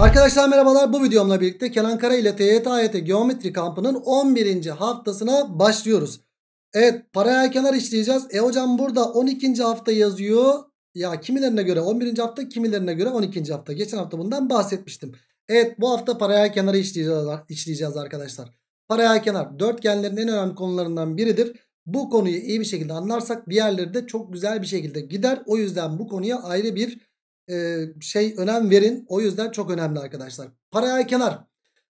Arkadaşlar merhabalar bu videomla birlikte Kenan Kara ile TYT Geometri kampının 11. haftasına başlıyoruz. Evet paralel kenar işleyeceğiz. E hocam burada 12. hafta yazıyor. Ya kimilerine göre 11. hafta kimilerine göre 12. hafta. Geçen hafta bundan bahsetmiştim. Evet bu hafta paralel kenarı işleyeceğiz, işleyeceğiz arkadaşlar. Paralel kenar dörtgenlerin en önemli konularından biridir. Bu konuyu iyi bir şekilde anlarsak diğerleri de çok güzel bir şekilde gider. O yüzden bu konuya ayrı bir e, şey önem verin. O yüzden çok önemli arkadaşlar. Paraya kenar.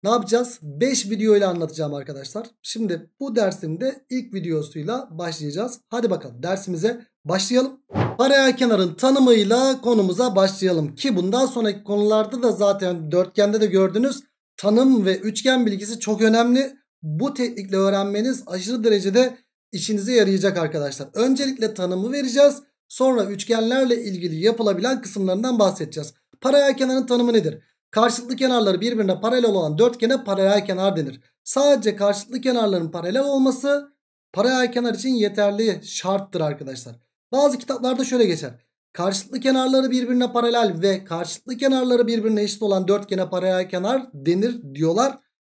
Ne yapacağız? 5 video ile anlatacağım arkadaşlar. Şimdi bu dersimde ilk videosuyla başlayacağız. Hadi bakalım dersimize başlayalım. Paraya kenarın tanımıyla konumuza başlayalım. Ki bundan sonraki konularda da zaten dörtgende de gördünüz. Tanım ve üçgen bilgisi çok önemli. Bu teknikle öğrenmeniz aşırı derecede işinize yarayacak arkadaşlar. Öncelikle tanımı vereceğiz. Sonra üçgenlerle ilgili yapılabilen kısımlarından bahsedeceğiz. Paralel kenarın tanımı nedir? Karşılıklı kenarları birbirine paralel olan dörtgene paralel kenar denir. Sadece karşılıklı kenarların paralel olması paralel kenar için yeterli şarttır arkadaşlar. Bazı kitaplarda şöyle geçer. Karşılıklı kenarları birbirine paralel ve karşılıklı kenarları birbirine eşit olan dörtgene paralel kenar denir diyorlar.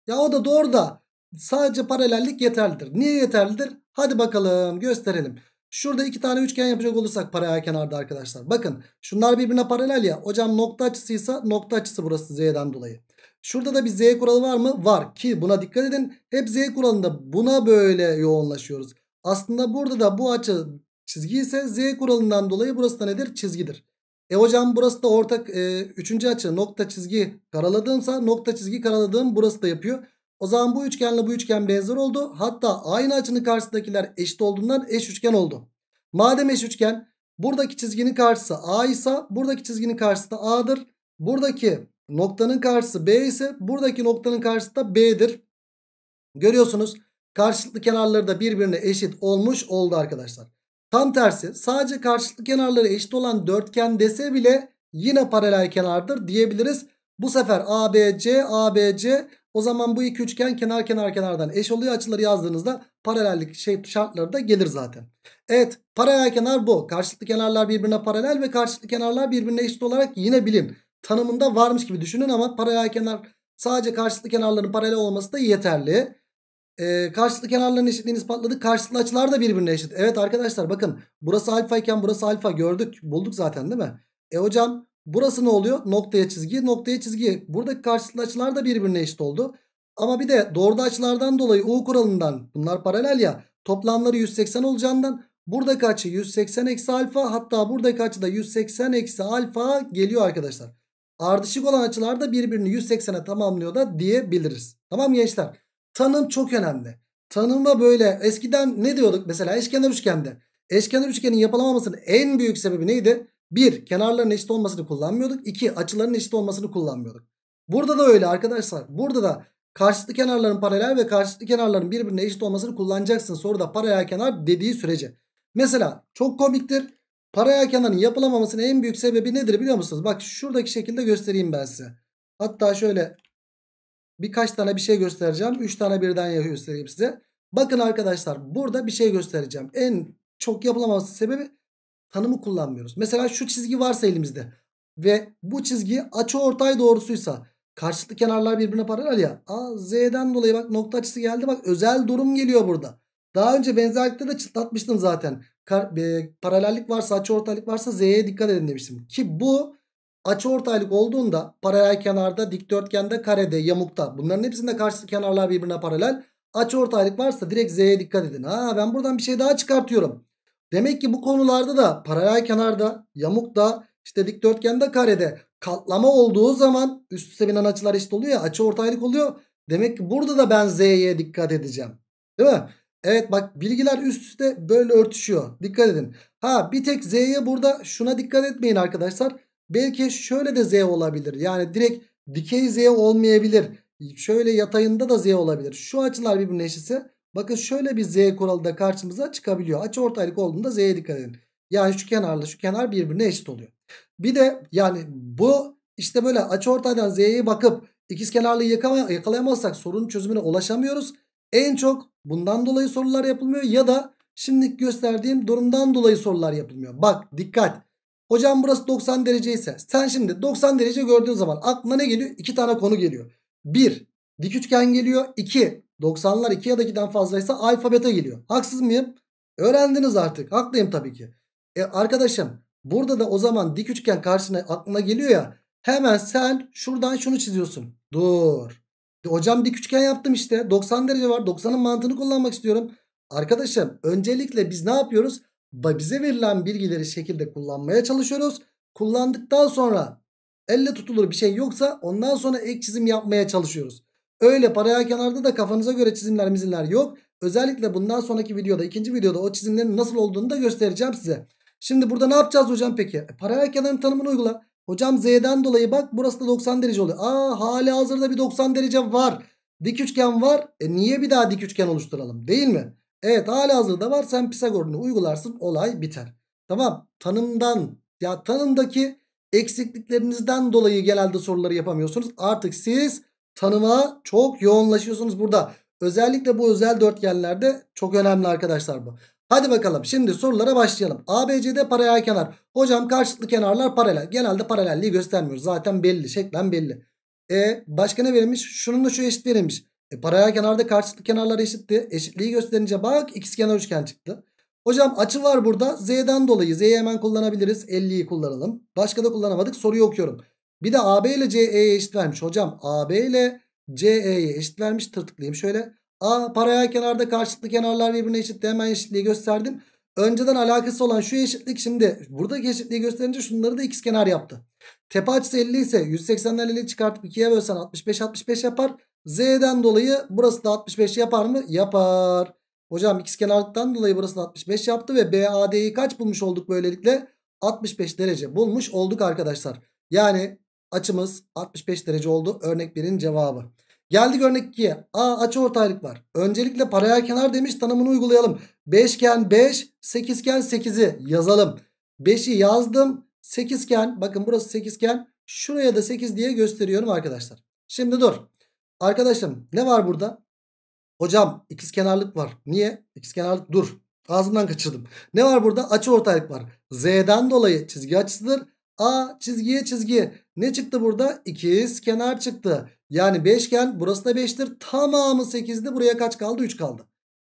Ya o da doğru da sadece paralellik yeterlidir. Niye yeterlidir? Hadi bakalım gösterelim. Şurada iki tane üçgen yapacak olursak paralel kenarda arkadaşlar. Bakın şunlar birbirine paralel ya. Hocam nokta açısıysa nokta açısı burası z'den dolayı. Şurada da bir z kuralı var mı? Var ki buna dikkat edin. Hep z kuralında buna böyle yoğunlaşıyoruz. Aslında burada da bu açı çizgi ise z kuralından dolayı burası da nedir? Çizgidir. E hocam burası da ortak e, üçüncü açı nokta çizgi karaladığımsa nokta çizgi karaladığım burası da yapıyor. O zaman bu üçgenle bu üçgen benzer oldu. Hatta aynı açının karşısındakiler eşit olduğundan eş üçgen oldu. Madem eş üçgen buradaki çizginin karşısı A ise buradaki çizginin karşısı da A'dır. Buradaki noktanın karşısı B ise buradaki noktanın karşısı da B'dir. Görüyorsunuz karşılıklı kenarları da birbirine eşit olmuş oldu arkadaşlar. Tam tersi sadece karşılıklı kenarları eşit olan dörtgen dese bile yine paralel kenardır diyebiliriz. Bu sefer ABC, ABC o zaman bu iki üçgen kenar kenar kenardan eş oluyor. Açıları yazdığınızda paralellik şey, şartları da gelir zaten. Evet paralel kenar bu. Karşılıklı kenarlar birbirine paralel ve karşılıklı kenarlar birbirine eşit olarak yine bilin. Tanımında varmış gibi düşünün ama paralel kenar sadece karşılıklı kenarların paralel olması da yeterli. Ee, karşılıklı kenarların eşitliğini ispatladık. Karşılıklı açılar da birbirine eşit. Evet arkadaşlar bakın burası alfa iken burası alfa gördük. Bulduk zaten değil mi? E hocam Burası ne oluyor? Noktaya çizgi, noktaya çizgi. Buradaki karşılıklı açılar da birbirine eşit oldu. Ama bir de doğruda açılardan dolayı U kuralından bunlar paralel ya toplamları 180 olacağından buradaki açı 180 eksi alfa hatta buradaki açı da 180 eksi alfa geliyor arkadaşlar. Ardışık olan açılar da birbirini 180'e tamamlıyor da diyebiliriz. Tamam gençler tanım çok önemli. Tanıma böyle eskiden ne diyorduk mesela eşkenar üçgende. Eşkenar üçgenin yapılamamasının en büyük sebebi neydi? 1. Kenarların eşit olmasını kullanmıyorduk. 2. Açıların eşit olmasını kullanmıyorduk. Burada da öyle arkadaşlar. Burada da karşılıklı kenarların paralel ve karşılıklı kenarların birbirine eşit olmasını kullanacaksın. Soruda paralel kenar dediği sürece. Mesela çok komiktir. Paralel kenarın yapılamamasının en büyük sebebi nedir biliyor musunuz? Bak şuradaki şekilde göstereyim ben size. Hatta şöyle birkaç tane bir şey göstereceğim. 3 tane birden göstereyim size. Bakın arkadaşlar burada bir şey göstereceğim. En çok yapılamaması sebebi tanımı kullanmıyoruz. Mesela şu çizgi varsa elimizde ve bu çizgi açı ortay doğrusuysa karşılıklı kenarlar birbirine paralel ya. A, Z'den dolayı bak nokta açısı geldi bak özel durum geliyor burada. Daha önce benzerlikte de çıtlatmıştım zaten. Kar, e, paralellik varsa açı ortaylık varsa Z'ye dikkat edin demiştim. Ki bu açı ortaylık olduğunda paralel kenarda, dikdörtgende, karede, yamukta bunların hepsinde karşılıklı kenarlar birbirine paralel. Açı ortaylık varsa direkt Z'ye dikkat edin. Ha ben buradan bir şey daha çıkartıyorum. Demek ki bu konularda da paralel kenarda, yamukta, işte dikdörtgende karede katlama olduğu zaman üst üste binen açılar eşit oluyor ya açı ortaylık oluyor. Demek ki burada da ben z'ye dikkat edeceğim. Değil mi? Evet bak bilgiler üst üste böyle örtüşüyor. Dikkat edin. Ha bir tek z'ye burada şuna dikkat etmeyin arkadaşlar. Belki şöyle de z olabilir. Yani direkt dikey z olmayabilir. Şöyle yatayında da z olabilir. Şu açılar birbirine eşitse Bakın şöyle bir z kuralı da karşımıza çıkabiliyor. Açı ortaylık olduğunda z'ye dikkat edin. Yani şu kenarla şu kenar birbirine eşit oluyor. Bir de yani bu işte böyle açı ortaydan z'ye bakıp ikiz kenarlığı yakalayamazsak sorunun çözümüne ulaşamıyoruz. En çok bundan dolayı sorular yapılmıyor ya da şimdiki gösterdiğim durumdan dolayı sorular yapılmıyor. Bak dikkat. Hocam burası 90 derece ise sen şimdi 90 derece gördüğün zaman aklına ne geliyor? İki tane konu geliyor. Bir dik üçgen geliyor. İki 90'lar 2 ya da 2'den fazlaysa alfa geliyor. Haksız mıyım? Öğrendiniz artık. Haklıyım tabii ki. E arkadaşım burada da o zaman dik üçgen karşısına aklına geliyor ya. Hemen sen şuradan şunu çiziyorsun. Dur. E, hocam dik üçgen yaptım işte. 90 derece var. 90'ın mantığını kullanmak istiyorum. Arkadaşım öncelikle biz ne yapıyoruz? Bize verilen bilgileri şekilde kullanmaya çalışıyoruz. Kullandıktan sonra elle tutulur bir şey yoksa ondan sonra ek çizim yapmaya çalışıyoruz. Öyle paraya kenarda da kafanıza göre çizimler mizimler yok. Özellikle bundan sonraki videoda ikinci videoda o çizimlerin nasıl olduğunu da göstereceğim size. Şimdi burada ne yapacağız hocam peki? E, paralel kenarın tanımını uygula. Hocam Z'den dolayı bak burası da 90 derece oluyor. Aa hali hazırda bir 90 derece var. Dik üçgen var. E niye bir daha dik üçgen oluşturalım değil mi? Evet hali hazırda var. Sen Pisagor'unu uygularsın olay biter. Tamam tanımdan ya tanımdaki eksikliklerinizden dolayı genelde soruları yapamıyorsunuz. Artık siz tanıma çok yoğunlaşıyorsunuz burada. Özellikle bu özel dörtgenlerde çok önemli arkadaşlar bu. Hadi bakalım şimdi sorulara başlayalım. ABCD paralel kenar. Hocam karşılıklı kenarlar paralel. Genelde paralelliği göstermiyoruz. Zaten belli. Şeklen belli. E başka ne verilmiş? Şunun da şu eşit verilmiş. E, paralel kenarda karşılıklı kenarlar eşitti. Eşitliği gösterince bak ikiz kenar üçgen çıktı. Hocam açı var burada. Z'den dolayı Z'yi hemen kullanabiliriz. 50'yi kullanalım. Başka da kullanamadık. Soruyu okuyorum. Bir de AB ile CE'ye eşit vermiş. Hocam AB ile CE'ye eşit vermiş tırtıklayayım şöyle. A paraya kenarda karşılıklı kenarlar birbirine eşit Hemen eşitliği gösterdim. Önceden alakası olan şu eşitlik şimdi buradaki eşitliği gösterince şunları da ikiz kenar yaptı. Tepe açısı 50 ise 180'den 50 çıkartıp 2'ye bölsen 65 65 yapar. Z'den dolayı burası da 65 yapar mı? Yapar. Hocam ikiz kenarlıktan dolayı burası da 65 yaptı ve BAD'yi kaç bulmuş olduk böylelikle? 65 derece bulmuş olduk arkadaşlar. Yani Açımız 65 derece oldu. Örnek 1'in cevabı. Geldik örnek 2'ye. A açıortaylık var. Öncelikle paralel kenar demiş tanımını uygulayalım. Beşgen 5, sekizgen 8'i yazalım. 5'i yazdım. Sekizgen bakın burası sekizgen. Şuraya da 8 diye gösteriyorum arkadaşlar. Şimdi dur. Arkadaşım ne var burada? Hocam ikiz kenarlık var. Niye? İkiz kenarlık dur. Ağzımdan kaçırdım. Ne var burada? açıortaylık var. Z'den dolayı çizgi açısıdır. A çizgiye çizgi. Ne çıktı burada? İkiz kenar çıktı. Yani beşgen burası da 5'tir. Tamamı sekizdi Buraya kaç kaldı? üç kaldı.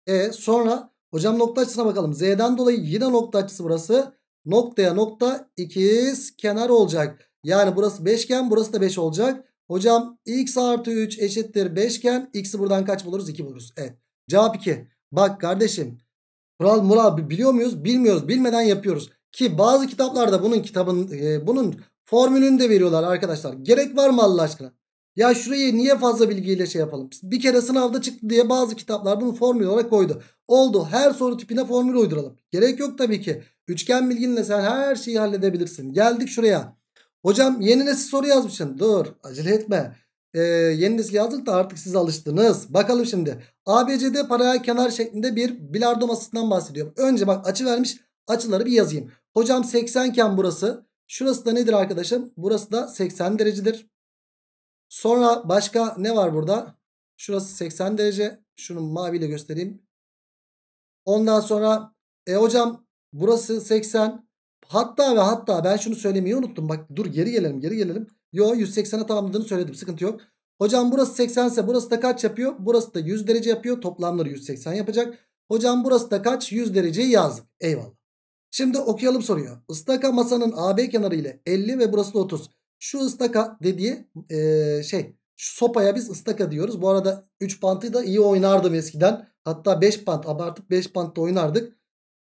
E sonra hocam nokta açısına bakalım. Z'den dolayı yine nokta açısı burası. Noktaya nokta ikiz kenar olacak. Yani burası beşgen burası da beş olacak. Hocam x artı 3 eşittir 5 iken x'i buradan kaç buluruz? 2 buluruz. Evet. Cevap 2. Bak kardeşim. Kural mural biliyor muyuz? Bilmiyoruz. Bilmeden yapıyoruz. Ki bazı kitaplarda bunun kitabın e, bunun formülünü de veriyorlar arkadaşlar. Gerek var mı Allah aşkına? Ya şurayı niye fazla bilgiyle şey yapalım? Bir kere sınavda çıktı diye bazı kitaplar bunu formül olarak koydu. Oldu. Her soru tipine formül uyduralım. Gerek yok tabii ki. Üçgen bilginle sen her şeyi halledebilirsin. Geldik şuraya. Hocam yeni nesil soru yazmışsın. Dur acele etme. Ee, yeni nesil yazdık da artık siz alıştınız. Bakalım şimdi. ABCD paralel kenar şeklinde bir bilardo masasından bahsediyorum. Önce bak açı vermiş. Açıları bir yazayım. Hocam 80 iken burası. Şurası da nedir arkadaşım? Burası da 80 derecedir. Sonra başka ne var burada? Şurası 80 derece. Şunu maviyle göstereyim. Ondan sonra e hocam burası 80. Hatta ve hatta ben şunu söylemeyi unuttum. Bak dur geri gelelim geri gelelim. Yo 180'e tamamladığını söyledim sıkıntı yok. Hocam burası 80 ise burası da kaç yapıyor? Burası da 100 derece yapıyor. Toplamları 180 yapacak. Hocam burası da kaç? 100 dereceyi yazdık. Eyvallah. Şimdi okuyalım soruyor. Istaka masanın AB kenarı ile 50 ve burası da 30. Şu ıstaka dediği e, şey şu sopaya biz ıstaka diyoruz. Bu arada 3 pantı da iyi oynardım eskiden. Hatta 5 pant abartıp 5 pant da oynardık.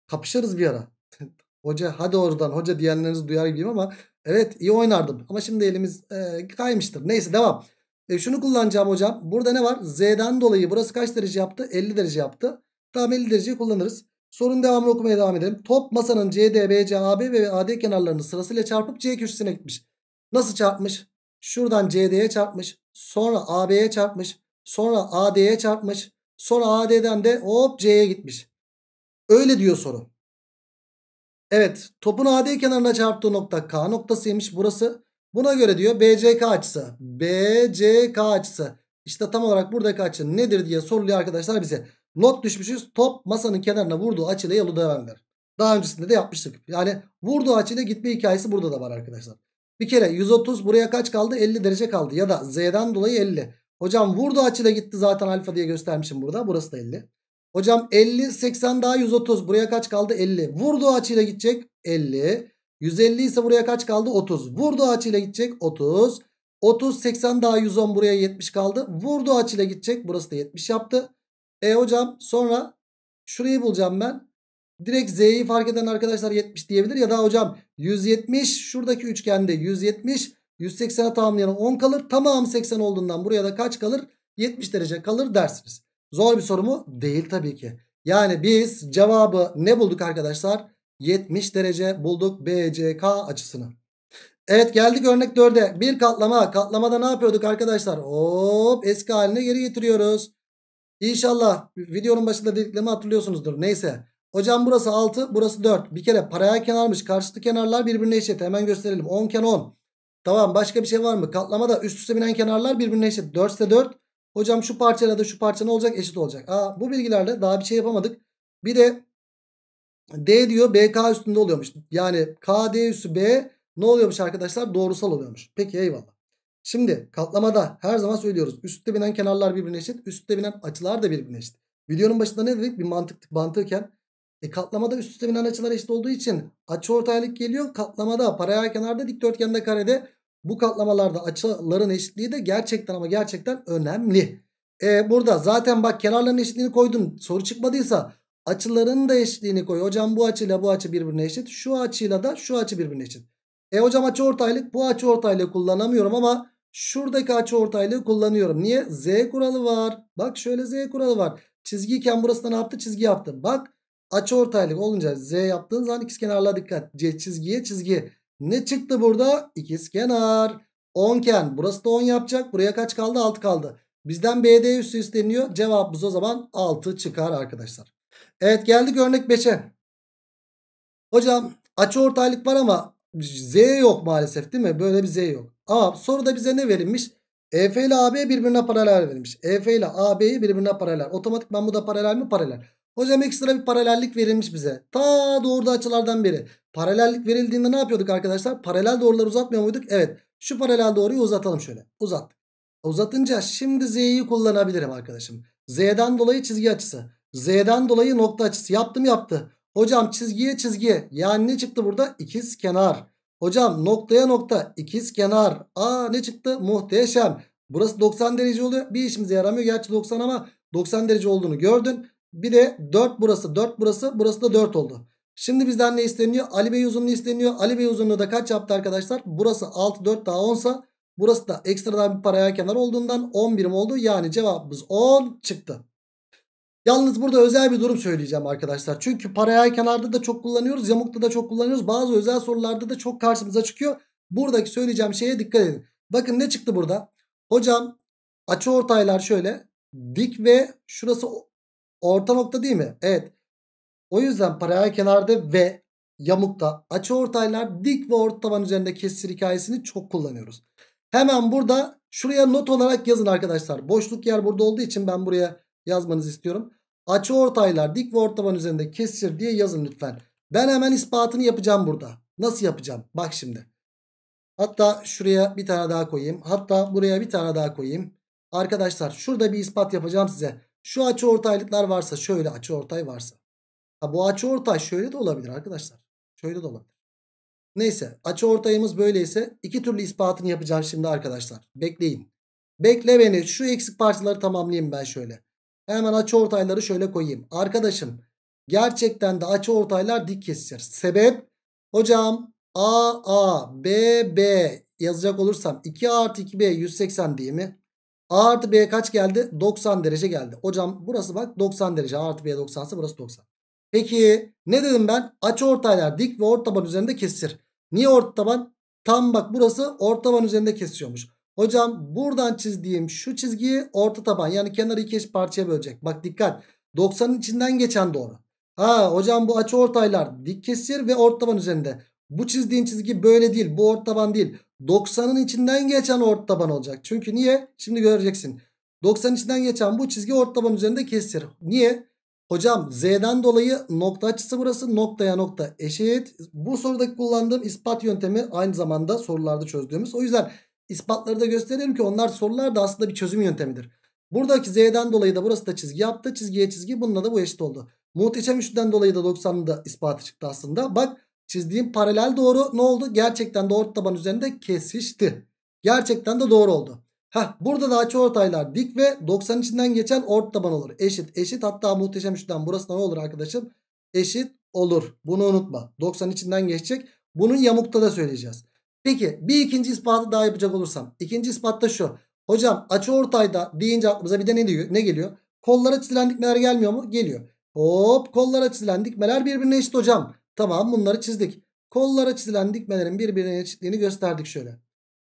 Kapışırız bir ara. hoca hadi oradan hoca diyenlerinizi duyar gibiyim ama evet iyi oynardım. Ama şimdi elimiz e, kaymıştır. Neyse devam. E, şunu kullanacağım hocam. Burada ne var? Z'den dolayı burası kaç derece yaptı? 50 derece yaptı. Tamam 50 dereceyi kullanırız. Sorun devamını okumaya devam edelim. Top masanın CD, BC, AB ve AD kenarlarını sırasıyla çarpıp C köşesine gitmiş. Nasıl çarpmış? Şuradan CD'ye çarpmış. Sonra AB'ye çarpmış. Sonra AD'ye çarpmış. Sonra AD'den de hop C'ye gitmiş. Öyle diyor soru. Evet topun AD kenarına çarptığı nokta K noktasıymış burası. Buna göre diyor BCK açısı. BCK açısı. İşte tam olarak buradaki açı nedir diye soruluyor arkadaşlar bize. Not düşmüşüz. Top masanın kenarına vurduğu açıyla yolu devam eder. Daha öncesinde de yapmıştık. Yani vurduğu açıyla gitme hikayesi burada da var arkadaşlar. Bir kere 130 buraya kaç kaldı? 50 derece kaldı. Ya da z'den dolayı 50. Hocam vurduğu açıyla gitti zaten alfa diye göstermişim burada. Burası da 50. Hocam 50 80 daha 130 buraya kaç kaldı 50 vurduğu açıyla gidecek 50 150 ise buraya kaç kaldı 30 vurduğu açıyla gidecek 30 30 80 daha 110 buraya 70 kaldı vurduğu açıyla gidecek burası da 70 yaptı e hocam sonra şurayı bulacağım ben. Direkt Z'yi fark eden arkadaşlar 70 diyebilir ya da hocam 170 şuradaki üçgende 170 180'e tamamlayan 10 kalır. Tamam 80 olduğundan buraya da kaç kalır? 70 derece kalır dersiniz. Zor bir soru mu? Değil tabii ki. Yani biz cevabı ne bulduk arkadaşlar? 70 derece bulduk BCK açısını. Evet geldik örnek 4'e. Bir katlama. Katlamada ne yapıyorduk arkadaşlar? Hop eski haline geri getiriyoruz. İnşallah videonun başında dediklerimi hatırlıyorsunuzdur. Neyse. Hocam burası 6 burası 4. Bir kere paraya kenarmış. Karşıtı kenarlar birbirine eşit. Hemen gösterelim. 10 ken 10. Tamam başka bir şey var mı? Katlamada üst üste binen kenarlar birbirine eşit. 4 ise 4. Hocam şu parçayla da şu parça ne olacak? Eşit olacak. Aa, bu bilgilerle daha bir şey yapamadık. Bir de D diyor BK üstünde oluyormuş. Yani KD üstü B ne oluyormuş arkadaşlar? Doğrusal oluyormuş. Peki eyvallah. Şimdi katlamada her zaman söylüyoruz. Üstte binen kenarlar birbirine eşit. Üstte binen açılar da birbirine eşit. Videonun başında ne dedik? Bir mantık mantıken. E katlamada üst üste binen açılar eşit olduğu için açı ortaylık geliyor. Katlamada paralel kenarda dikdörtgende karede bu katlamalarda açıların eşitliği de gerçekten ama gerçekten önemli. E burada zaten bak kenarların eşitliğini koydun. Soru çıkmadıysa açıların da eşitliğini koy. Hocam bu açıyla bu açı birbirine eşit. Şu açıyla da şu açı birbirine eşit. E hocam açı ortaylık bu açı ortaylığı kullanamıyorum ama şuradaki açı ortaylığı kullanıyorum. Niye? Z kuralı var. Bak şöyle Z kuralı var. Çizgiyken burası da ne yaptı? Çizgi yaptı. Bak açı ortaylık olunca Z yaptığın zaman ikizkenarla dikkat. C çizgiye çizgi. Ne çıktı burada? İkizkenar. 10 ken. burası da 10 yapacak. Buraya kaç kaldı? 6 kaldı. Bizden BD üssü isteniyor. Cevabımız o zaman 6 çıkar arkadaşlar. Evet geldik örnek 5'e. Hocam açı ortaylık var ama Z yok maalesef değil mi? Böyle bir Z yok. Ama soruda bize ne verilmiş? EF ile AB birbirine paralel verilmiş. EF ile AB'yi birbirine paralel. Otomatikman bu da paralel mi? Paralel. Hocam ekstra bir paralellik verilmiş bize. Ta doğru açılardan biri. Paralellik verildiğinde ne yapıyorduk arkadaşlar? Paralel doğruları uzatmıyor muyduk? Evet. Şu paralel doğruyu uzatalım şöyle. Uzat. Uzatınca şimdi Z'yi kullanabilirim arkadaşım. Z'den dolayı çizgi açısı. Z'den dolayı nokta açısı. Yaptım yaptı. Hocam çizgiye çizgi. Yani ne çıktı burada? İkiz kenar. Hocam noktaya nokta. ikiz kenar. Aa ne çıktı? Muhteşem. Burası 90 derece oluyor. Bir işimize yaramıyor. Gerçi 90 ama 90 derece olduğunu gördün. Bir de 4 burası 4 burası burası da 4 oldu. Şimdi bizden ne isteniyor? Ali Bey uzunluğu isteniyor. Ali Bey uzunluğu da kaç yaptı arkadaşlar? Burası 6 4 daha 10 sa burası da ekstradan bir paraya kenar olduğundan 10 oldu. Yani cevabımız 10 çıktı. Yalnız burada özel bir durum söyleyeceğim arkadaşlar. Çünkü paralel kenarda da çok kullanıyoruz. Yamukta da çok kullanıyoruz. Bazı özel sorularda da çok karşımıza çıkıyor. Buradaki söyleyeceğim şeye dikkat edin. Bakın ne çıktı burada. Hocam açı ortaylar şöyle. Dik ve şurası orta nokta değil mi? Evet. O yüzden paralel kenarda ve yamukta açı ortaylar dik ve orta taban üzerinde kesir hikayesini çok kullanıyoruz. Hemen burada şuraya not olarak yazın arkadaşlar. Boşluk yer burada olduğu için ben buraya yazmanızı istiyorum. Açı ortaylar dik ve ortaban üzerinde kesir diye yazın lütfen. Ben hemen ispatını yapacağım burada. Nasıl yapacağım? Bak şimdi. Hatta şuraya bir tane daha koyayım. Hatta buraya bir tane daha koyayım. Arkadaşlar şurada bir ispat yapacağım size. Şu açı ortaylıklar varsa şöyle açı ortay varsa. Ha, bu açı ortay şöyle de olabilir arkadaşlar. Şöyle de olabilir. Neyse açı ortayımız böyleyse iki türlü ispatını yapacağım şimdi arkadaşlar. Bekleyin. Bekle beni şu eksik parçaları tamamlayayım ben şöyle. Hemen açı ortayları şöyle koyayım. Arkadaşım gerçekten de açı ortaylar dik kesişir. Sebep hocam A A B B yazacak olursam 2A artı 2B 180 değil mi? A artı B kaç geldi? 90 derece geldi. Hocam burası bak 90 derece. A artı B 90 ise burası 90. Peki ne dedim ben? Açı ortaylar dik ve taban üzerinde kesir. Niye taban? Tam bak burası taban üzerinde kesiyormuş. Hocam buradan çizdiğim şu çizgiyi orta taban yani kenarı iki eş parçaya bölecek. Bak dikkat 90'ın içinden geçen doğru. Ha hocam bu açı ortaylar dik kesir ve orta taban üzerinde. Bu çizdiğin çizgi böyle değil bu orta taban değil. 90'ın içinden geçen orta taban olacak. Çünkü niye? Şimdi göreceksin. 90'ın içinden geçen bu çizgi orta taban üzerinde kesir. Niye? Hocam Z'den dolayı nokta açısı burası noktaya nokta eşit. Bu sorudaki kullandığım ispat yöntemi aynı zamanda sorularda çözdüğümüz. O yüzden ispatları da gösterelim ki onlar sorular da aslında bir çözüm yöntemidir. Buradaki z'den dolayı da burası da çizgi yaptı. Çizgiye çizgi bununla da bu eşit oldu. Muhteşem üçlüden dolayı da 90'ın da ispatı çıktı aslında. Bak çizdiğim paralel doğru ne oldu? Gerçekten de orta taban üzerinde kesişti. Gerçekten de doğru oldu. Heh, burada da ortaylar dik ve 90 içinden geçen ort taban olur. Eşit eşit hatta muhteşem üçlüden burası ne olur arkadaşım? Eşit olur. Bunu unutma. 90 içinden geçecek. Bunun yamukta da söyleyeceğiz. Peki bir ikinci ispatı daha yapacak olursam. İkinci ispat da şu. Hocam açı ortayda deyince aklımıza bir de ne, diyor, ne geliyor? Kollara çizilen dikmeler gelmiyor mu? Geliyor. Hop kollara çizilen dikmeler birbirine eşit hocam. Tamam bunları çizdik. Kollara çizilen dikmelerin birbirine eşitliğini gösterdik şöyle.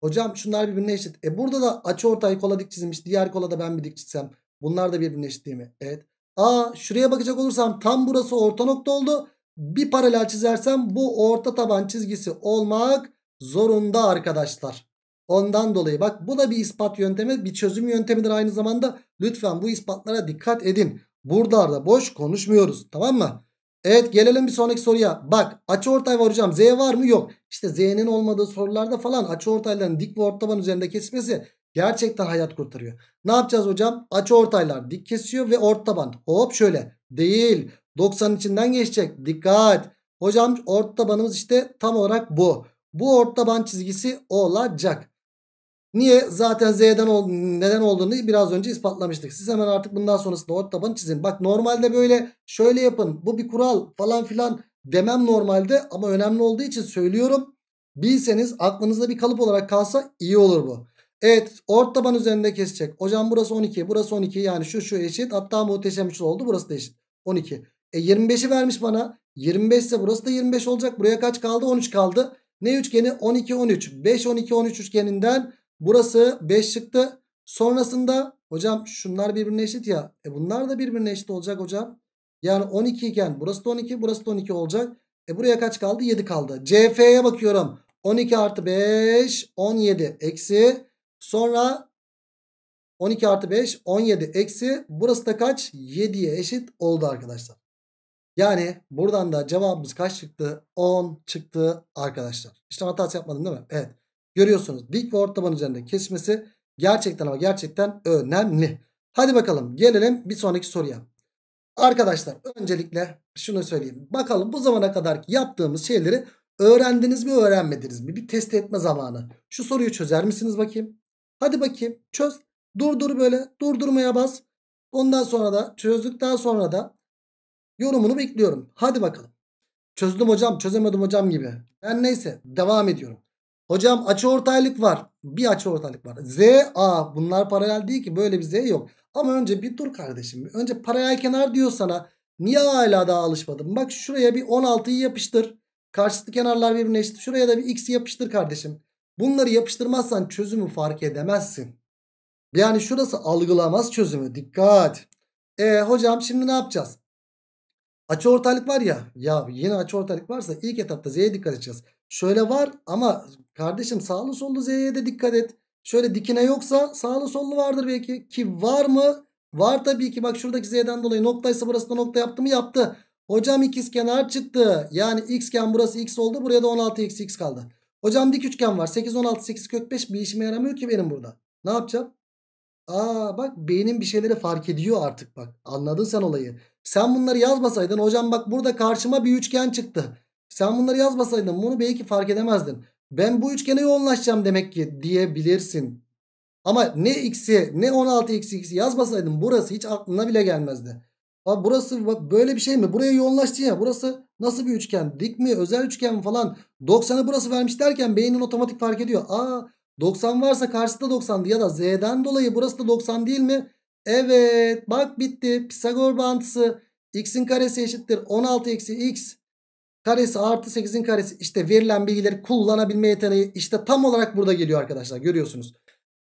Hocam şunlar birbirine eşit. E burada da açı ortay kola dik çizilmiş. Diğer kola da ben bir dik çizsem. Bunlar da birbirine eşit değil mi? Evet. Aa şuraya bakacak olursam tam burası orta nokta oldu. Bir paralel çizersem bu orta taban çizgisi olmak zorunda arkadaşlar. Ondan dolayı bak bu da bir ispat yöntemi bir çözüm yöntemidir aynı zamanda. Lütfen bu ispatlara dikkat edin. Buralarda boş konuşmuyoruz tamam mı? Evet gelelim bir sonraki soruya. Bak açıortay var hocam Z var mı? Yok. İşte Z'nin olmadığı sorularda falan açıortayların dik ve ortaban üzerinde kesmesi gerçekten hayat kurtarıyor. Ne yapacağız hocam? Açıortaylar dik kesiyor ve ortaban. Hop şöyle. Değil. 90 içinden geçecek. Dikkat. Hocam ortabanımız işte tam olarak bu. Bu ort taban çizgisi olacak. Niye? Zaten Z'den ol, neden olduğunu biraz önce ispatlamıştık. Siz hemen artık bundan sonrasında ort tabanı çizin. Bak normalde böyle şöyle yapın. Bu bir kural falan filan demem normalde ama önemli olduğu için söylüyorum. Bilseniz aklınızda bir kalıp olarak kalsa iyi olur bu. Evet ort taban üzerinde kesecek. Hocam burası 12 burası 12 yani şu şu eşit hatta muhteşem şu oldu burası da eşit 12. E 25'i vermiş bana 25 ise burası da 25 olacak buraya kaç kaldı 13 kaldı. Ne üçgeni? 12 13. 5 12 13 üçgeninden burası 5 çıktı. Sonrasında hocam şunlar birbirine eşit ya. E bunlar da birbirine eşit olacak hocam. Yani 12 iken burası da 12 burası da 12 olacak. E buraya kaç kaldı? 7 kaldı. CF'ye bakıyorum. 12 artı 5 17 eksi. Sonra 12 artı 5 17 eksi. Burası da kaç? 7'ye eşit oldu arkadaşlar. Yani buradan da cevabımız kaç çıktı? 10 çıktı arkadaşlar. İşte hatası yapmadım değil mi? Evet. Görüyorsunuz dik ve ort taban üzerinde kesmesi gerçekten ama gerçekten önemli. Hadi bakalım gelelim bir sonraki soruya. Arkadaşlar öncelikle şunu söyleyeyim. Bakalım bu zamana kadar yaptığımız şeyleri öğrendiniz mi öğrenmediniz mi? Bir test etme zamanı. Şu soruyu çözer misiniz bakayım? Hadi bakayım çöz. Durdur böyle durdurmaya bas. Ondan sonra da çözdükten sonra da Yorumunu bekliyorum. Hadi bakalım. Çözdüm hocam çözemedim hocam gibi. Ben neyse devam ediyorum. Hocam açı ortaylık var. Bir açı ortaylık var. Z, A bunlar paralel değil ki böyle bir Z yok. Ama önce bir dur kardeşim. Önce paralel kenar diyor sana. Niye hala daha alışmadım? Bak şuraya bir 16'yı yapıştır. Karşılıklı kenarlar birbirine eşit. Şuraya da bir X yapıştır kardeşim. Bunları yapıştırmazsan çözümü fark edemezsin. Yani şurası algılamaz çözümü. Dikkat. E hocam şimdi ne yapacağız? Açı ortaylık var ya. Ya yine açı ortaylık varsa ilk etapta Z'ye dikkat edeceğiz. Şöyle var ama kardeşim sağlı sollu Z'ye de dikkat et. Şöyle dikine yoksa sağlı sollu vardır belki. Ki var mı? Var tabii ki. Bak şuradaki Z'den dolayı noktaysa burası da nokta yaptı mı? Yaptı. Hocam ikiz kenar çıktı. Yani xken burası x oldu. Buraya da 16 x x kaldı. Hocam dik üçgen var. 8 16 8 kök 5 bir işime yaramıyor ki benim burada. Ne yapacağım? Aa bak beynin bir şeyleri fark ediyor artık bak. Anladın sen olayı. Sen bunları yazmasaydın hocam bak burada karşıma bir üçgen çıktı. Sen bunları yazmasaydın bunu belki fark edemezdin. Ben bu üçgene yoğunlaşacağım demek ki diyebilirsin. Ama ne x'i ne 16 eksi x'i yazmasaydın burası hiç aklına bile gelmezdi. Abi burası böyle bir şey mi? Buraya yoğunlaştı ya. Burası nasıl bir üçgen? Dik mi? Özel üçgen mi falan? 90'ı burası vermiş derken beynin otomatik fark ediyor. Aa 90 varsa karşısında 90'dı ya da z'den dolayı burası da 90 değil mi? Evet bak bitti. Pisagor bağıntısı x'in karesi eşittir 16 eksi x karesi artı 8'in karesi. İşte verilen bilgileri kullanabilme yeteneği işte tam olarak burada geliyor arkadaşlar görüyorsunuz.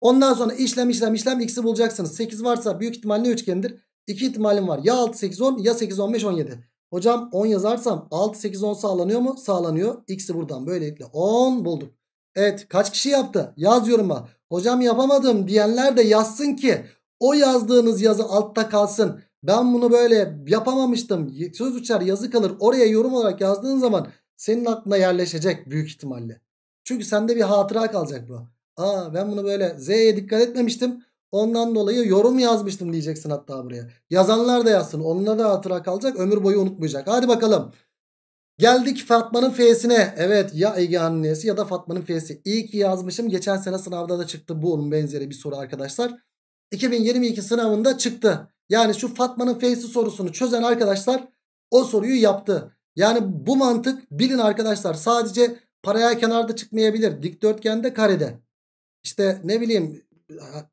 Ondan sonra işlem işlem işlem x'i bulacaksınız. 8 varsa büyük ihtimalle üçgendir. 2 ihtimalim var. Ya 6 8 10 ya 8 15 17. Hocam 10 yazarsam 6 8 10 sağlanıyor mu? Sağlanıyor. X'i buradan böylelikle 10 bulduk. Evet kaç kişi yaptı? Yaz yoruma. Hocam yapamadım diyenler de yazsın ki o yazdığınız yazı altta kalsın. Ben bunu böyle yapamamıştım. Söz uçar yazı kalır. Oraya yorum olarak yazdığın zaman senin aklına yerleşecek büyük ihtimalle. Çünkü sende bir hatıra kalacak bu. Aa ben bunu böyle Z'ye dikkat etmemiştim. Ondan dolayı yorum yazmıştım diyeceksin hatta buraya. Yazanlar da yazsın. Onunla da hatıra kalacak. Ömür boyu unutmayacak. Hadi bakalım. Geldik Fatma'nın F'sine. Evet ya Ege annesi ya da Fatma'nın F'si. İyi ki yazmışım. Geçen sene sınavda da çıktı Bu bunun benzeri bir soru arkadaşlar. 2022 sınavında çıktı. Yani şu Fatma'nın face'i sorusunu çözen arkadaşlar o soruyu yaptı. Yani bu mantık bilin arkadaşlar sadece paraya kenarda çıkmayabilir. Dikdörtgende karede. İşte ne bileyim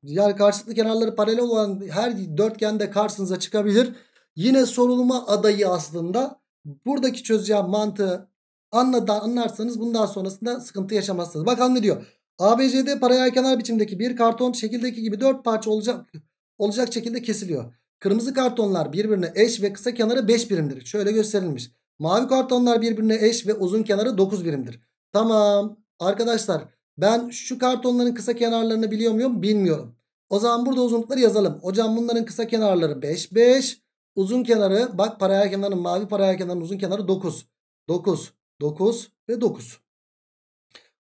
yani karşılıklı kenarları paralel olan her dörtgende karşınıza çıkabilir. Yine sorulma adayı aslında. Buradaki çözeceğim mantığı anladan, anlarsanız bundan sonrasında sıkıntı yaşamazsınız. Bakalım ne diyor. ABCD paraya kenar biçimdeki bir karton şekildeki gibi 4 parça olacak olacak şekilde kesiliyor. Kırmızı kartonlar birbirine eş ve kısa kenarı 5 birimdir. Şöyle gösterilmiş. Mavi kartonlar birbirine eş ve uzun kenarı 9 birimdir. Tamam arkadaşlar ben şu kartonların kısa kenarlarını biliyor muyum bilmiyorum. O zaman burada uzunlukları yazalım. Hocam bunların kısa kenarları 5 5. Uzun kenarı bak paraya kenarın mavi paraya kenarının uzun kenarı 9. 9 9 ve 9.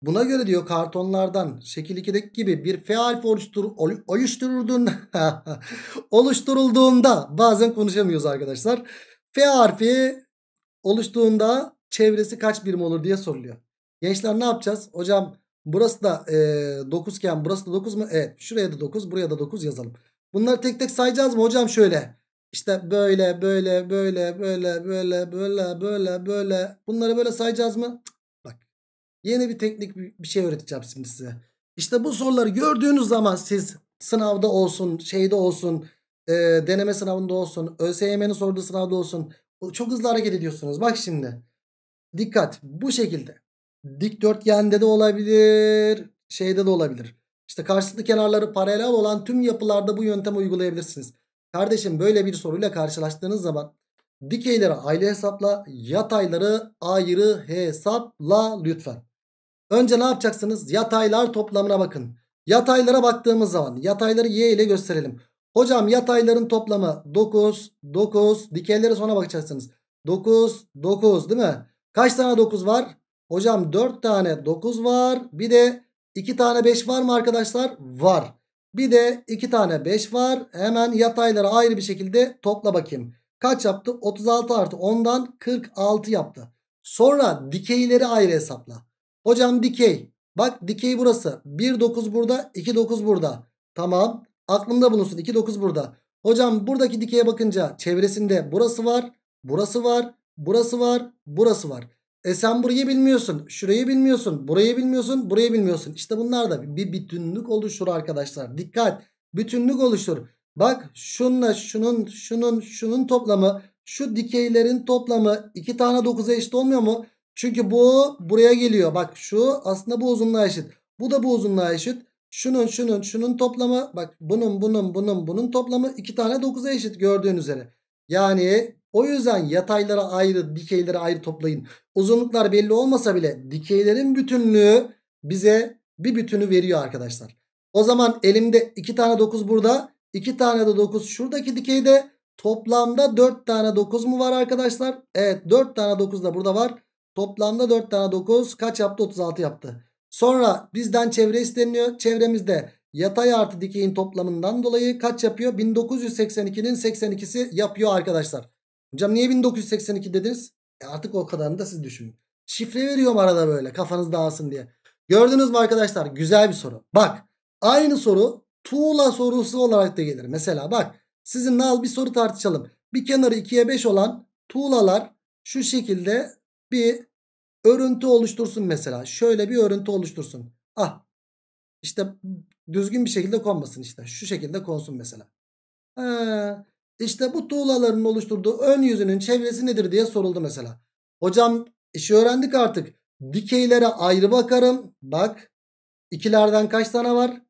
Buna göre diyor kartonlardan şekil 2'deki gibi bir F harfi oluştur, oluşturulduğunda, oluşturulduğunda bazen konuşamıyoruz arkadaşlar. F harfi oluştuğunda çevresi kaç birim olur diye soruluyor. Gençler ne yapacağız? Hocam burası da e, 9 iken burası da 9 mu? Evet şuraya da 9 buraya da 9 yazalım. Bunları tek tek sayacağız mı hocam şöyle? İşte böyle böyle böyle böyle böyle böyle böyle böyle bunları böyle sayacağız mı? Yeni bir teknik bir şey öğreteceğim şimdi size. İşte bu soruları gördüğünüz zaman siz sınavda olsun, şeyde olsun, e, deneme sınavında olsun, ÖSYM'nin sorduğu sınavda olsun çok hızlı hareket ediyorsunuz. Bak şimdi. Dikkat bu şekilde. Dikdörtgende de olabilir, şeyde de olabilir. İşte karşılıklı kenarları paralel olan tüm yapılarda bu yöntemi uygulayabilirsiniz. Kardeşim böyle bir soruyla karşılaştığınız zaman dikeyleri ayrı hesapla, yatayları ayrı hesapla lütfen. Önce ne yapacaksınız? Yataylar toplamına bakın. Yataylara baktığımız zaman yatayları y ile gösterelim. Hocam yatayların toplamı 9, 9. Dikeyleri sonra bakacaksınız. 9, 9 değil mi? Kaç tane 9 var? Hocam 4 tane 9 var. Bir de 2 tane 5 var mı arkadaşlar? Var. Bir de 2 tane 5 var. Hemen yatayları ayrı bir şekilde topla bakayım. Kaç yaptı? 36 artı 10'dan 46 yaptı. Sonra dikeyleri ayrı hesapla. Hocam dikey. Bak dikey burası. 1 9 burada 2 9 burada. Tamam. Aklımda bulunsun 2 9 burada. Hocam buradaki dikeye bakınca çevresinde burası var. Burası var. Burası var. Burası var. E sen burayı bilmiyorsun. Şurayı bilmiyorsun. Burayı bilmiyorsun. Burayı bilmiyorsun. İşte bunlar da bir bütünlük oluşur arkadaşlar. Dikkat. Bütünlük oluşur. Bak şunla şunun şunun şunun toplamı şu dikeylerin toplamı 2 tane 9'a eşit olmuyor mu? Çünkü bu buraya geliyor. Bak şu aslında bu uzunluğa eşit. Bu da bu uzunluğa eşit. Şunun şunun şunun toplamı bak bunun bunun bunun bunun toplamı iki tane 9'a eşit gördüğün üzere. Yani o yüzden yataylara ayrı dikeylere ayrı toplayın. Uzunluklar belli olmasa bile dikeylerin bütünlüğü bize bir bütünü veriyor arkadaşlar. O zaman elimde 2 tane 9 burada 2 tane de 9 şuradaki dikeyde toplamda 4 tane 9 mu var arkadaşlar? Evet 4 tane 9 da burada var. Toplamda 4 tane 9 kaç yaptı? 36 yaptı. Sonra bizden çevre isteniyor, Çevremizde yatay artı dikeyin toplamından dolayı kaç yapıyor? 1982'nin 82'si yapıyor arkadaşlar. Hocam niye 1982 dediniz? E artık o kadarını da siz düşünün. Şifre veriyorum arada böyle kafanız dağılsın diye. Gördünüz mü arkadaşlar? Güzel bir soru. Bak aynı soru tuğla sorusu olarak da gelir. Mesela bak sizinle al bir soru tartışalım. Bir kenarı 2'ye 5 olan tuğlalar şu şekilde bir örüntü oluştursun mesela. Şöyle bir örüntü oluştursun. Ah işte düzgün bir şekilde konmasın işte. Şu şekilde konsun mesela. Ha, işte bu tuğlaların oluşturduğu ön yüzünün çevresi nedir diye soruldu mesela. Hocam işi öğrendik artık. Dikeylere ayrı bakarım. Bak ikilerden kaç tane var?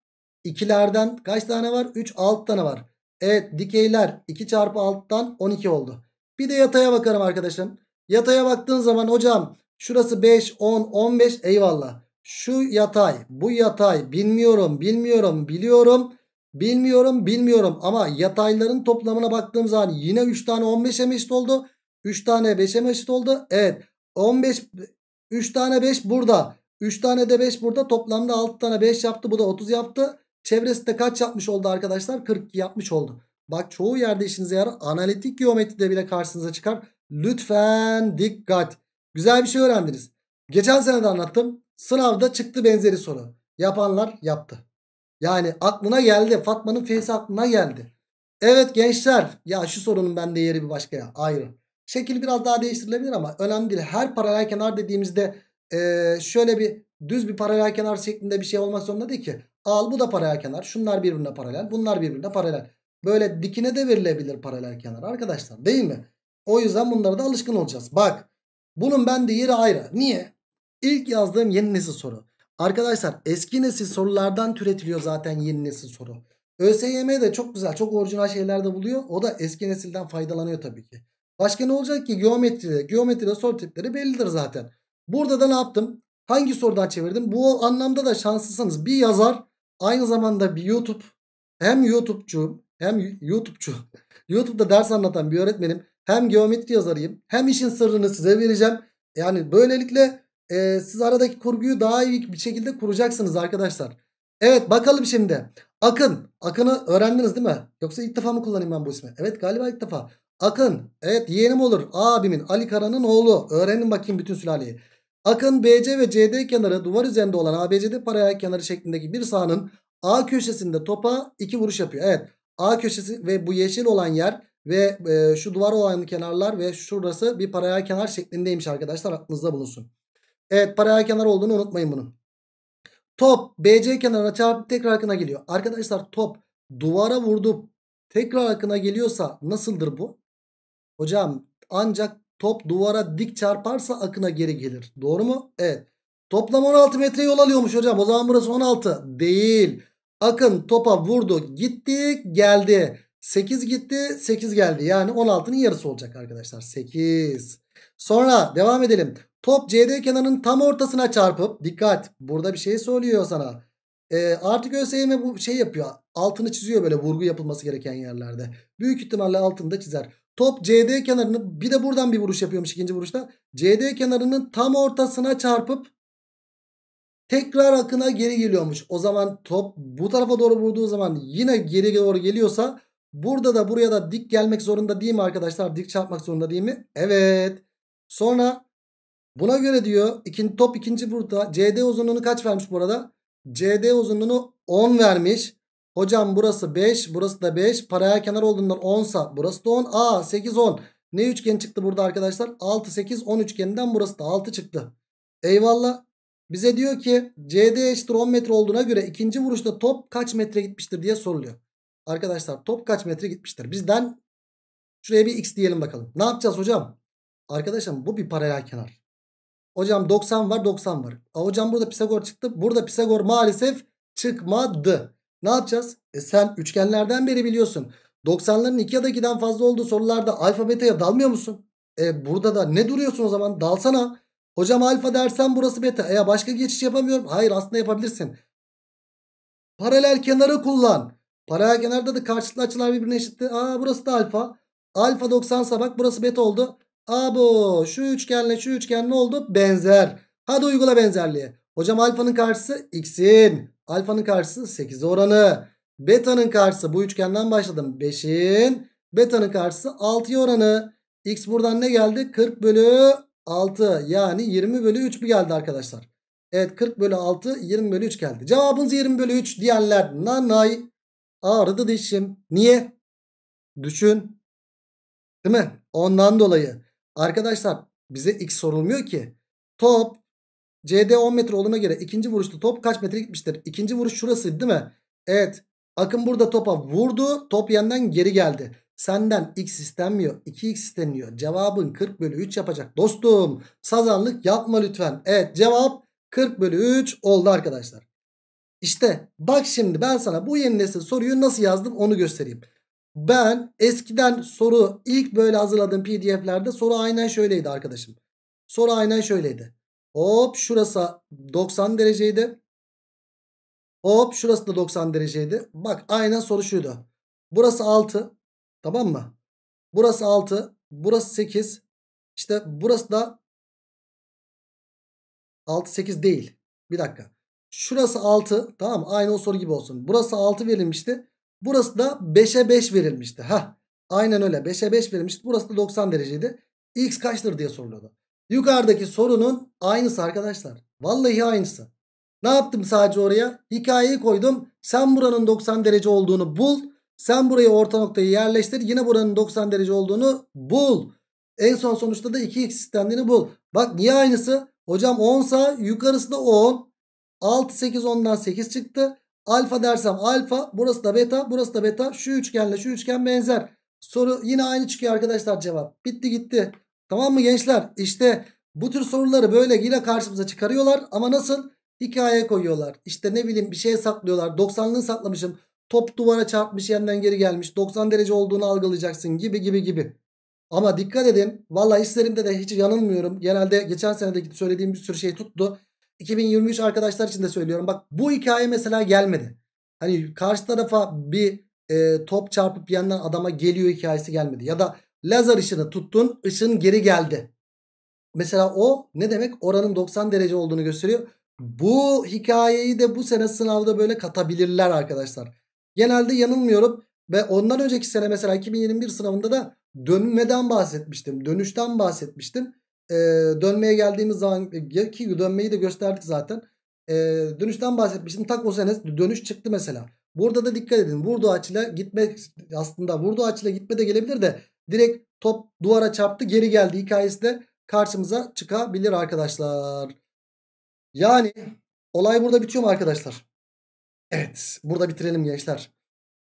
İkilerden kaç tane var? 3 alt tane var. Evet dikeyler 2 çarpı alttan 12 oldu. Bir de yataya bakarım arkadaşım. Yataya baktığın zaman hocam şurası 5, 10, 15 eyvallah. Şu yatay, bu yatay bilmiyorum, bilmiyorum, biliyorum, bilmiyorum, bilmiyorum. Ama yatayların toplamına baktığım zaman yine 3 tane 15'e mi eşit oldu? 3 tane 5'e eşit oldu? Evet. 15, 3 tane 5 burada. 3 tane de 5 burada. Toplamda 6 tane 5 yaptı. Bu da 30 yaptı. Çevresi de kaç yapmış oldu arkadaşlar? 40 yapmış oldu. Bak çoğu yerde işinize yarar. Analitik geometride bile karşınıza çıkar. Lütfen dikkat. Güzel bir şey öğrendiniz. Geçen sene de anlattım. Sınavda çıktı benzeri soru. Yapanlar yaptı. Yani aklına geldi. Fatma'nın fesi aklına geldi. Evet gençler. Ya şu sorunun bende yeri bir başka ya. Ayrı. Şekil biraz daha değiştirilebilir ama önemli değil. Her paralel kenar dediğimizde ee, şöyle bir düz bir paralel kenar şeklinde bir şey olmak zorunda değil ki. Al bu da paralel kenar. Şunlar birbirine paralel. Bunlar birbirine paralel. Böyle dikine de verilebilir paralel kenar arkadaşlar değil mi? O yüzden bunlara da alışkın olacağız. Bak bunun bende yeri ayrı. Niye? İlk yazdığım yeni nesil soru. Arkadaşlar eski nesil sorulardan türetiliyor zaten yeni nesil soru. ÖSYM de çok güzel çok orijinal şeyler de buluyor. O da eski nesilden faydalanıyor tabii ki. Başka ne olacak ki geometride? Geometride soru tipleri bellidir zaten. Burada da ne yaptım? Hangi sorudan çevirdim? Bu anlamda da şanslısınız. Bir yazar aynı zamanda bir YouTube hem YouTube'cu hem YouTube'cu YouTube'da ders anlatan bir öğretmenim hem geometri yazarıyım hem işin sırrını size vereceğim. Yani böylelikle e, siz aradaki kurguyu daha iyi bir şekilde kuracaksınız arkadaşlar. Evet bakalım şimdi. Akın. Akın'ı öğrendiniz değil mi? Yoksa ilk defa mı kullanayım ben bu ismi? Evet galiba ilk defa. Akın. Evet yeğenim olur. Abimin Ali Kara'nın oğlu. Öğrenin bakayım bütün sülaleyi. Akın BC ve CD kenarı duvar üzerinde olan ABCD paralel kenarı şeklindeki bir sahanın A köşesinde topa iki vuruş yapıyor. Evet A köşesi ve bu yeşil olan yer ve e, şu duvar olanlı kenarlar ve şurası bir paralel kenar şeklindeymiş arkadaşlar. Aklınızda bulunsun. Evet paralel kenar olduğunu unutmayın bunun. Top BC kenarına çarpıp tekrar akına geliyor. Arkadaşlar top duvara vurdu tekrar akına geliyorsa nasıldır bu? Hocam ancak top duvara dik çarparsa akına geri gelir. Doğru mu? Evet. Toplam 16 metre yol alıyormuş hocam. O zaman burası 16. Değil. Akın topa vurdu. Gitti geldi. 8 gitti 8 geldi. Yani 16'nın yarısı olacak arkadaşlar 8. Sonra devam edelim. Top CD kenarının tam ortasına çarpıp dikkat burada bir şey söylüyor sana. E, artık ÖSYM bu şey yapıyor. Altını çiziyor böyle vurgu yapılması gereken yerlerde. Büyük ihtimalle altını da çizer. Top CD kenarını bir de buradan bir vuruş yapıyormuş ikinci vuruşta. CD kenarının tam ortasına çarpıp tekrar akına geri geliyormuş. O zaman top bu tarafa doğru vurduğu zaman yine geri doğru geliyorsa Burada da buraya da dik gelmek zorunda değil mi arkadaşlar? Dik çarpmak zorunda değil mi? Evet. Sonra buna göre diyor ikinci, top ikinci burada. CD uzunluğunu kaç vermiş bu arada? CD uzunluğunu 10 vermiş. Hocam burası 5 burası da 5. Paraya kenar olduğundan 10 sa burası da 10. Aa 8 10. Ne üçgen çıktı burada arkadaşlar? 6 8 10 üçgeninden burası da 6 çıktı. Eyvallah. Bize diyor ki CD eşittir 10 metre olduğuna göre ikinci vuruşta top kaç metre gitmiştir diye soruluyor. Arkadaşlar top kaç metre gitmiştir? Bizden şuraya bir x diyelim bakalım. Ne yapacağız hocam? Arkadaşım bu bir paralel kenar. Hocam 90 var 90 var. A, hocam burada Pisagor çıktı. Burada Pisagor maalesef çıkmadı. Ne yapacağız? E sen üçgenlerden beri biliyorsun. 90'ların 2 ya da 2'den fazla olduğu sorularda alfa beta'ya dalmıyor musun? E burada da ne duruyorsun o zaman? Dalsana. Hocam alfa dersen burası beta. E başka geçiş yapamıyorum. Hayır aslında yapabilirsin. Paralel kenarı kullan. Paralel kenarda da karşılıklı açılar birbirine eşitti. Aa burası da alfa. Alfa 90 sa bak burası beta oldu. Abo şu üçgenle şu üçgen ne oldu? Benzer. Hadi uygula benzerliği. Hocam alfanın karşısı x'in. Alfanın karşısı 8 oranı. Beta'nın karşısı bu üçgenden başladım. 5'in. Beta'nın karşısı 6 oranı. X buradan ne geldi? 40 bölü 6 yani 20 bölü 3 mü geldi arkadaşlar? Evet 40 bölü 6 20 bölü 3 geldi. Cevabınız 20 bölü 3 diyenler nanay ağrıdı dişim. Niye? Düşün. Değil mi? Ondan dolayı. Arkadaşlar bize x sorulmuyor ki. Top CD 10 metre olduğuna göre ikinci vuruşta top kaç metre gitmiştir? İkinci vuruş şurasıydı değil mi? Evet. Akın burada topa vurdu. Top yandan geri geldi. Senden x istenmiyor. 2x isteniyor. Cevabın 40 bölü 3 yapacak. Dostum sazanlık yapma lütfen. Evet cevap 40 bölü 3 oldu arkadaşlar. İşte bak şimdi ben sana bu yeni nesil soruyu nasıl yazdım onu göstereyim. Ben eskiden soru ilk böyle hazırladığım pdf'lerde soru aynen şöyleydi arkadaşım. Soru aynen şöyleydi. Hop şurası 90 dereceydi. Hop şurası da 90 dereceydi. Bak aynen soru şuydu. Burası 6. Tamam mı? Burası 6. Burası 8. İşte burası da 6 8 değil. Bir dakika. Şurası 6 tamam mı? Aynı o soru gibi olsun. Burası 6 verilmişti. Burası da 5'e 5 verilmişti. Ha, Aynen öyle 5'e 5 verilmişti. Burası da 90 dereceydi. X kaçtır diye soruluyordu. Yukarıdaki sorunun aynısı arkadaşlar. Vallahi aynısı. Ne yaptım sadece oraya? Hikayeyi koydum. Sen buranın 90 derece olduğunu bul. Sen burayı orta noktayı yerleştir. Yine buranın 90 derece olduğunu bul. En son sonuçta da 2x istendiğini bul. Bak niye aynısı? Hocam 10 sa yukarısı da 10. 6 8 10'dan 8 çıktı. Alfa dersem alfa burası da beta burası da beta şu üçgenle şu üçgen benzer. Soru yine aynı çıkıyor arkadaşlar cevap. Bitti gitti. Tamam mı gençler? İşte bu tür soruları böyle yine karşımıza çıkarıyorlar ama nasıl? Hikaye koyuyorlar. İşte ne bileyim bir şeye saklıyorlar. 90'lığını saklamışım. Top duvara çarpmış yandan geri gelmiş. 90 derece olduğunu algılayacaksın gibi gibi gibi. Ama dikkat edin. Valla işlerimde de hiç yanılmıyorum. Genelde geçen senedeki söylediğim bir sürü şey tuttu. 2023 arkadaşlar için de söylüyorum. Bak bu hikaye mesela gelmedi. Hani karşı tarafa bir e, top çarpıp yandan adama geliyor hikayesi gelmedi. Ya da lazer ışını tuttun ışın geri geldi. Mesela o ne demek? Oranın 90 derece olduğunu gösteriyor. Bu hikayeyi de bu sene sınavda böyle katabilirler arkadaşlar. Genelde yanılmıyorum ve ondan önceki sene mesela 2021 sınavında da dönmeden bahsetmiştim. Dönüşten bahsetmiştim e, dönmeye geldiğimiz zaman e, ki dönmeyi de gösterdik zaten. E, dönüşten bahsetmiştim. Tak o sene dönüş çıktı mesela. Burada da dikkat edin. Vurdu açıyla gitme aslında vurdu açıyla gitme de gelebilir de direkt top duvara çarptı geri geldi hikayesi de karşımıza çıkabilir arkadaşlar. Yani olay burada bitiyor mu arkadaşlar? Evet burada bitirelim gençler.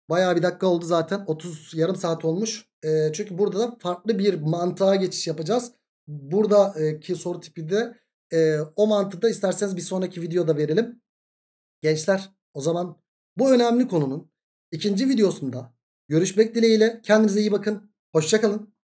Baya bir dakika oldu zaten 30 yarım saat olmuş. E, çünkü burada da farklı bir mantığa geçiş yapacağız buradaki soru tipi de e, o mantıkta isterseniz bir sonraki videoda verelim. Gençler o zaman bu önemli konunun ikinci videosunda görüşmek dileğiyle kendinize iyi bakın. Hoşçakalın.